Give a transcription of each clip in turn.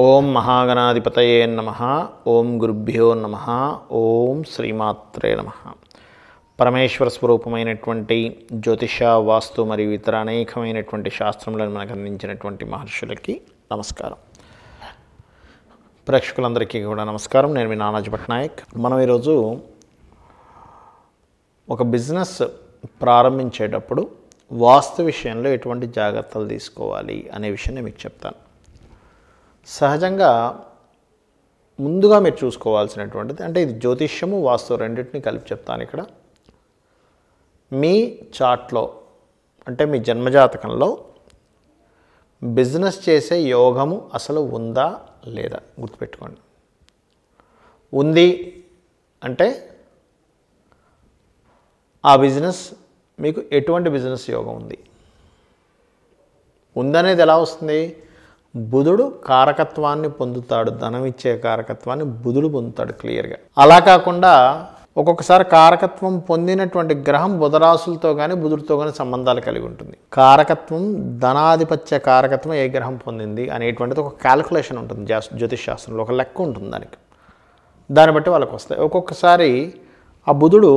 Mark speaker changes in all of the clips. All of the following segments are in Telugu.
Speaker 1: ఓం మహాగణాధిపతయే నమ ఓం గురుభ్యో నమ ఓం శ్రీమాత్రే నమ పరమేశ్వర స్వరూపమైనటువంటి జ్యోతిష వాస్తు మరియు ఇతర అనేకమైనటువంటి శాస్త్రములను మనకు అందించినటువంటి మహర్షులకి నమస్కారం ప్రేక్షకులందరికీ కూడా నమస్కారం నేను మీ నానాజ్ పట్నాయక్ మనం ఈరోజు ఒక బిజినెస్ ప్రారంభించేటప్పుడు వాస్తు విషయంలో ఎటువంటి జాగ్రత్తలు తీసుకోవాలి అనే విషయం నేను మీకు చెప్తాను సహజంగా ముందుగా మీరు చూసుకోవాల్సినటువంటిది అంటే ఇది జ్యోతిష్యము వాస్తు రెండింటినీ కలిపి చెప్తాను ఇక్కడ మీ చాట్లో అంటే మీ జన్మజాతకంలో బిజినెస్ చేసే యోగము అసలు ఉందా లేదా గుర్తుపెట్టుకోండి ఉంది అంటే ఆ బిజినెస్ మీకు ఎటువంటి బిజినెస్ యోగం ఉంది ఉందనేది ఎలా వస్తుంది బుధుడు కారకత్వాన్ని పొందుతాడు ధనం ఇచ్చే కారకత్వాన్ని బుధుడు పొందుతాడు క్లియర్గా అలా కాకుండా ఒక్కొక్కసారి కారకత్వం పొందినటువంటి గ్రహం బుధరాశులతో కానీ బుధుడితో కానీ సంబంధాలు కలిగి ఉంటుంది కారకత్వం ధనాధిపత్య కారకత్వం ఏ గ్రహం పొందింది అనేటువంటిది ఒక క్యాలిక్యులేషన్ ఉంటుంది జ్యోతిష్ శాస్త్రంలో ఒక లెక్క ఉంటుంది దానికి దాన్ని బట్టి వాళ్ళకు వస్తాయి ఒక్కొక్కసారి ఆ బుధుడు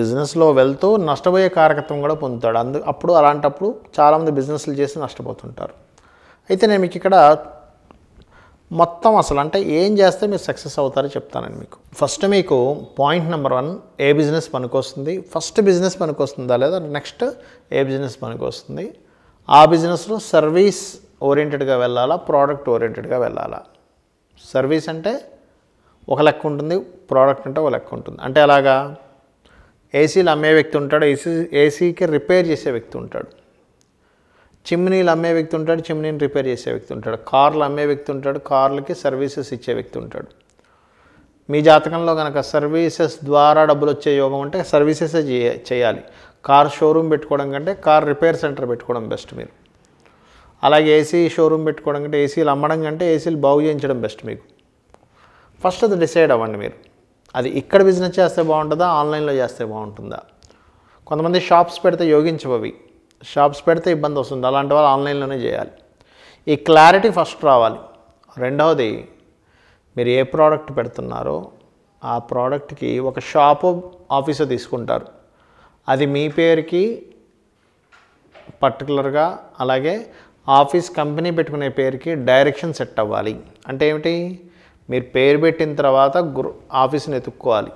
Speaker 1: బిజినెస్లో వెళ్తూ నష్టపోయే కారకత్వం కూడా పొందుతాడు అందు అప్పుడు అలాంటప్పుడు చాలామంది బిజినెస్లు చేసి నష్టపోతుంటారు అయితే నేను మీకు ఇక్కడ మొత్తం అసలు అంటే ఏం చేస్తే మీరు సక్సెస్ అవుతారో చెప్తానండి మీకు ఫస్ట్ మీకు పాయింట్ నెంబర్ వన్ ఏ బిజినెస్ పనికొస్తుంది ఫస్ట్ బిజినెస్ పనికొస్తుందా లేదా నెక్స్ట్ ఏ బిజినెస్ పనికొస్తుంది ఆ బిజినెస్లో సర్వీస్ ఓరియంటెడ్గా వెళ్ళాలా ప్రోడక్ట్ ఓరియంటెడ్గా వెళ్ళాలా సర్వీస్ అంటే ఒక లెక్క ఉంటుంది ప్రోడక్ట్ అంటే ఒక లెక్క ఉంటుంది అంటే అలాగా ఏసీలు అమ్మే వ్యక్తి ఉంటాడు ఏసీ ఏసీకి రిపేర్ చేసే వ్యక్తి ఉంటాడు చిమ్నీలు అమ్మే వ్యక్తి ఉంటాడు చిమ్నీని రిపేర్ చేసే వ్యక్తి ఉంటాడు కార్లు అమ్మే వ్యక్తి ఉంటాడు కార్లకి సర్వీసెస్ ఇచ్చే వ్యక్తి ఉంటాడు మీ జాతకంలో కనుక సర్వీసెస్ ద్వారా డబ్బులు వచ్చే యోగం అంటే సర్వీసెస్ చేయాలి కార్ షోరూమ్ పెట్టుకోవడం కంటే కార్ రిపేర్ సెంటర్ పెట్టుకోవడం బెస్ట్ మీరు అలాగే ఏసీ షోరూమ్ పెట్టుకోవడం కంటే ఏసీలు అమ్మడం కంటే ఏసీలు బాగు చేయించడం బెస్ట్ మీకు ఫస్ట్ అది డిసైడ్ అవ్వండి మీరు అది ఇక్కడ బిజినెస్ చేస్తే బాగుంటుందా ఆన్లైన్లో చేస్తే బాగుంటుందా కొంతమంది షాప్స్ పెడితే యోగించవవి షాప్స్ పెడితే ఇబ్బంది వస్తుంది అలాంటి వాళ్ళు ఆన్లైన్లోనే చేయాలి ఈ క్లారిటీ ఫస్ట్ రావాలి రెండవది మీరు ఏ ప్రోడక్ట్ పెడుతున్నారో ఆ ప్రోడక్ట్కి ఒక షాపు ఆఫీసర్ తీసుకుంటారు అది మీ పేరుకి పర్టికులర్గా అలాగే ఆఫీస్ కంపెనీ పెట్టుకునే పేరుకి డైరెక్షన్ సెట్ అవ్వాలి అంటే ఏమిటి మీరు పేరు పెట్టిన తర్వాత గ్రూ ఆఫీస్ని వెతుక్కోవాలి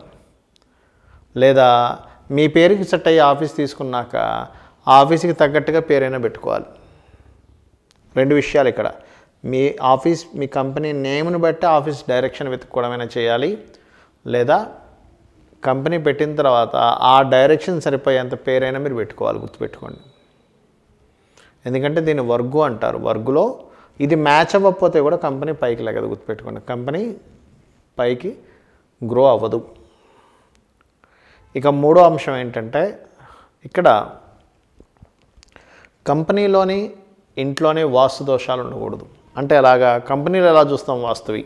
Speaker 1: లేదా మీ పేరుకి సెట్ అయ్యే ఆఫీస్ తీసుకున్నాక ఆఫీస్కి తగ్గట్టుగా పేరైనా పెట్టుకోవాలి రెండు విషయాలు ఇక్కడ మీ ఆఫీస్ మీ కంపెనీ నేమ్ను బట్టి ఆఫీస్ డైరెక్షన్ వెతుక్కోవడమైనా చేయాలి లేదా కంపెనీ పెట్టిన తర్వాత ఆ డైరెక్షన్ సరిపోయేంత పేరైనా మీరు పెట్టుకోవాలి గుర్తుపెట్టుకోండి ఎందుకంటే దీన్ని వర్గు అంటారు వర్గులో ఇది మ్యాచ్ అవ్వకపోతే కూడా కంపెనీ పైకి లేదు గుర్తుపెట్టుకోండి కంపెనీ పైకి గ్రో అవ్వదు ఇక మూడో అంశం ఏంటంటే ఇక్కడ కంపెనీలోని ఇంట్లోనే వాస్తు దోషాలు ఉండకూడదు అంటే అలాగా కంపెనీలు ఎలా చూస్తాం వాస్తువి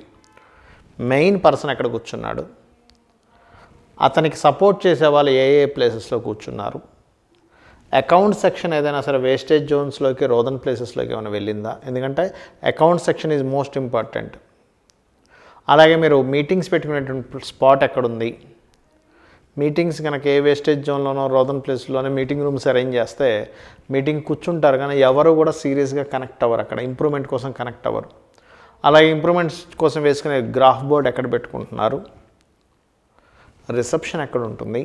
Speaker 1: మెయిన్ పర్సన్ ఎక్కడ కూర్చున్నాడు అతనికి సపోర్ట్ చేసే వాళ్ళు ఏ ఏ ప్లేసెస్లో కూర్చున్నారు అకౌంట్ సెక్షన్ ఏదైనా సరే వేస్టేజ్ జోన్స్లోకి రోదన్ ప్లేసెస్లోకి ఏమైనా వెళ్ళిందా ఎందుకంటే account section is most important అలాగే మీరు మీటింగ్స్ పెట్టుకునేటువంటి స్పాట్ ఎక్కడుంది మీటింగ్స్ కనుక ఏ వేస్టేజ్ జోన్లోనో రోదన్ ప్లేస్లోనే మీటింగ్ రూమ్స్ అరేంజ్ చేస్తే మీటింగ్ కూర్చుంటారు కానీ ఎవరు కూడా సీరియస్గా కనెక్ట్ అవ్వరు అక్కడ ఇంప్రూవ్మెంట్ కోసం కనెక్ట్ అవ్వరు అలాగే ఇంప్రూవ్మెంట్స్ కోసం వేసుకునే గ్రాఫ్ బోర్డ్ ఎక్కడ పెట్టుకుంటున్నారు రిసెప్షన్ ఎక్కడ ఉంటుంది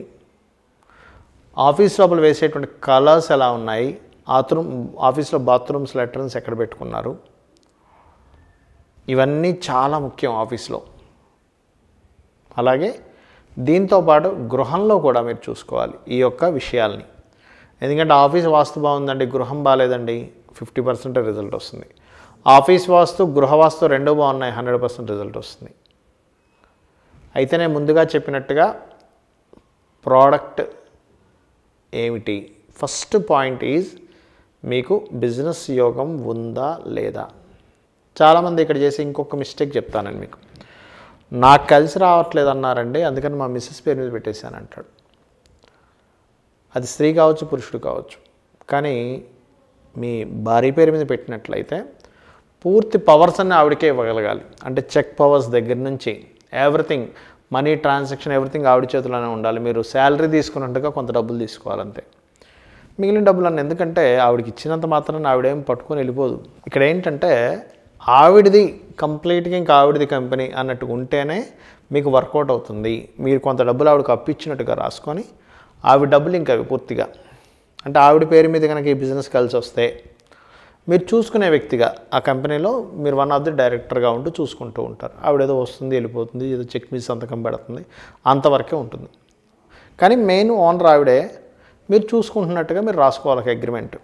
Speaker 1: ఆఫీస్ లోపల వేసేటువంటి కలర్స్ ఎలా ఉన్నాయి ఆత్రూమ్ ఆఫీస్లో బాత్రూమ్స్ లెటర్న్స్ ఎక్కడ పెట్టుకున్నారు ఇవన్నీ చాలా ముఖ్యం ఆఫీస్లో అలాగే దీంతోపాటు గృహంలో కూడా మీరు చూసుకోవాలి ఈ యొక్క విషయాల్ని ఎందుకంటే ఆఫీస్ వాస్తు బాగుందండి గృహం బాగాలేదండి ఫిఫ్టీ పర్సెంట్ రిజల్ట్ వస్తుంది ఆఫీస్ వాస్తు గృహ వాస్తు రెండూ బాగున్నాయి హండ్రెడ్ పర్సెంట్ రిజల్ట్ వస్తుంది అయితే నేను ముందుగా చెప్పినట్టుగా ప్రోడక్ట్ ఏమిటి ఫస్ట్ పాయింట్ ఈజ్ మీకు బిజినెస్ యోగం ఉందా లేదా చాలామంది ఇక్కడ చేసి ఇంకొక మిస్టేక్ చెప్తానండి మీకు నాకు కలిసి రావట్లేదు అన్నారండి అందుకని మా మిస్సెస్ పేరు మీద పెట్టేశాను అంటాడు అది స్త్రీ కావచ్చు పురుషుడు కావచ్చు కానీ మీ భార్య పేరు మీద పెట్టినట్లయితే పూర్తి పవర్స్ అన్ని ఆవిడకే ఇవ్వగలగాలి అంటే చెక్ పవర్స్ దగ్గర నుంచి ఎవ్రీథింగ్ మనీ ట్రాన్సాక్షన్ ఎవ్రీథింగ్ ఆవిడ చేతిలోనే ఉండాలి మీరు శాలరీ తీసుకున్నట్టుగా కొంత డబ్బులు తీసుకోవాలంతే మిగిలిన డబ్బులు అన్న ఎందుకంటే ఆవిడకి ఇచ్చినంత మాత్రాన్ని ఆవిడేం పట్టుకొని వెళ్ళిపోదు ఇక్కడ ఏంటంటే ఆవిడది కంప్లీట్గా ఇంకా ఆవిడది కంపెనీ అన్నట్టు ఉంటేనే మీకు వర్కౌట్ అవుతుంది మీరు కొంత డబ్బులు ఆవిడకు అప్పించినట్టుగా రాసుకొని ఆవిడ డబ్బులు ఇంకా పూర్తిగా అంటే ఆవిడ పేరు మీద కనుక ఈ బిజినెస్ కలిసి వస్తే మీరు చూసుకునే వ్యక్తిగా ఆ కంపెనీలో మీరు వన్ ఆఫ్ ది డైరెక్టర్గా ఉంటూ చూసుకుంటూ ఉంటారు ఆవిడ ఏదో వస్తుంది వెళ్ళిపోతుంది ఏదో చెక్ మీద సంతకం పెడుతుంది అంతవరకే ఉంటుంది కానీ మెయిన్ ఓనర్ ఆవిడే మీరు చూసుకుంటున్నట్టుగా మీరు రాసుకోవాలి అగ్రిమెంట్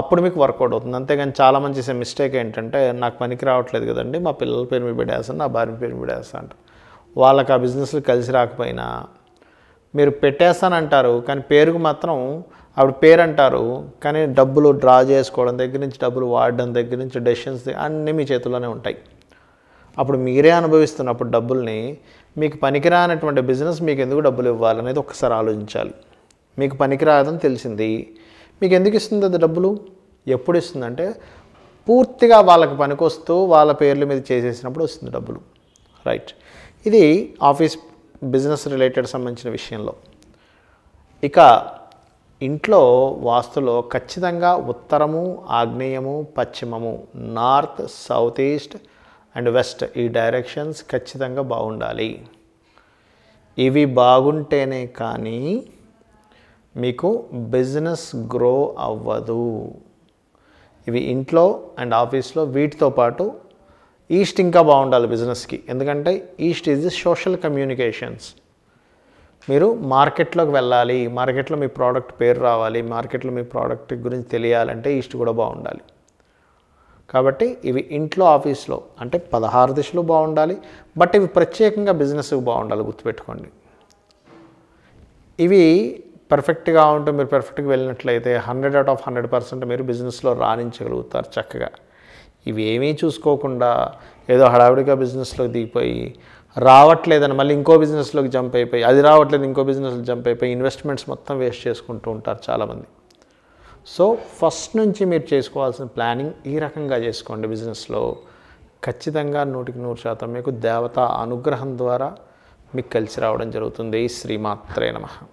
Speaker 1: అప్పుడు మీకు వర్కౌట్ అవుతుంది అంతేగాని చాలామంది చేసే మిస్టేక్ ఏంటంటే నాకు పనికి రావట్లేదు కదండి మా పిల్లల పేరు మీద పెట్టేస్తాను నా భార్య పేరు మీద అంట వాళ్ళకి ఆ బిజినెస్లు కలిసి రాకపోయినా మీరు పెట్టేస్తానంటారు కానీ పేరుకు మాత్రం ఆవిడ పేరు అంటారు కానీ డబ్బులు డ్రా చేసుకోవడం దగ్గర నుంచి డబ్బులు వాడడం దగ్గర నుంచి డెసిషన్స్ అన్నీ మీ చేతుల్లోనే ఉంటాయి అప్పుడు మీరే అనుభవిస్తున్నప్పుడు డబ్బుల్ని మీకు పనికిరానటువంటి బిజినెస్ మీకు ఎందుకు డబ్బులు ఇవ్వాలనేది ఒకసారి ఆలోచించాలి మీకు పనికిరాదని తెలిసింది మీకు ఎందుకు ఇస్తుంది అది డబ్బులు ఎప్పుడు ఇస్తుంది అంటే పూర్తిగా వాళ్ళకి పనికొస్తూ వాళ్ళ పేర్ల మీద చేసేసినప్పుడు వస్తుంది డబ్బులు రైట్ ఇది ఆఫీస్ బిజినెస్ రిలేటెడ్ సంబంధించిన విషయంలో ఇక ఇంట్లో వాస్తులో ఖచ్చితంగా ఉత్తరము ఆగ్నేయము పశ్చిమము north south east and west ఈ డైరెక్షన్స్ ఖచ్చితంగా బాగుండాలి ఇవి బాగుంటేనే కానీ మీకు బిజినెస్ గ్రో అవ్వదు ఇవి ఇంట్లో అండ్ ఆఫీస్లో వీటితో పాటు ఈస్ట్ ఇంకా బాగుండాలి బిజినెస్కి ఎందుకంటే east is the social communications మీరు మార్కెట్లోకి వెళ్ళాలి మార్కెట్లో మీ ప్రోడక్ట్ పేరు రావాలి మార్కెట్లో మీ ప్రోడక్ట్ గురించి తెలియాలంటే ఈస్ట్ కూడా బాగుండాలి కాబట్టి ఇవి ఇంట్లో ఆఫీస్లో అంటే పదహారు దిశలు బాగుండాలి బట్ ఇవి ప్రత్యేకంగా బిజినెస్ బాగుండాలి గుర్తుపెట్టుకోండి ఇవి పర్ఫెక్ట్గా ఉంటూ మీరు పర్ఫెక్ట్గా వెళ్ళినట్లయితే hundred out of hundred percent మీరు బిజినెస్లో రాణించగలుగుతారు చక్కగా ఇవేమీ చూసుకోకుండా ఏదో హడావిడిగా బిజినెస్లో దిగిపోయి రావట్లేదని మళ్ళీ ఇంకో బిజినెస్లోకి జంప్ అయిపోయి అది రావట్లేదు ఇంకో బిజినెస్లో జంప్ అయిపోయి ఇన్వెస్ట్మెంట్స్ మొత్తం వేస్ట్ చేసుకుంటూ ఉంటారు చాలామంది సో ఫస్ట్ నుంచి మీరు చేసుకోవాల్సిన ప్లానింగ్ ఈ రకంగా చేసుకోండి బిజినెస్లో ఖచ్చితంగా నూటికి నూరు శాతం మీకు దేవతా అనుగ్రహం ద్వారా మీకు కలిసి రావడం జరుగుతుంది శ్రీమాత్రే నమ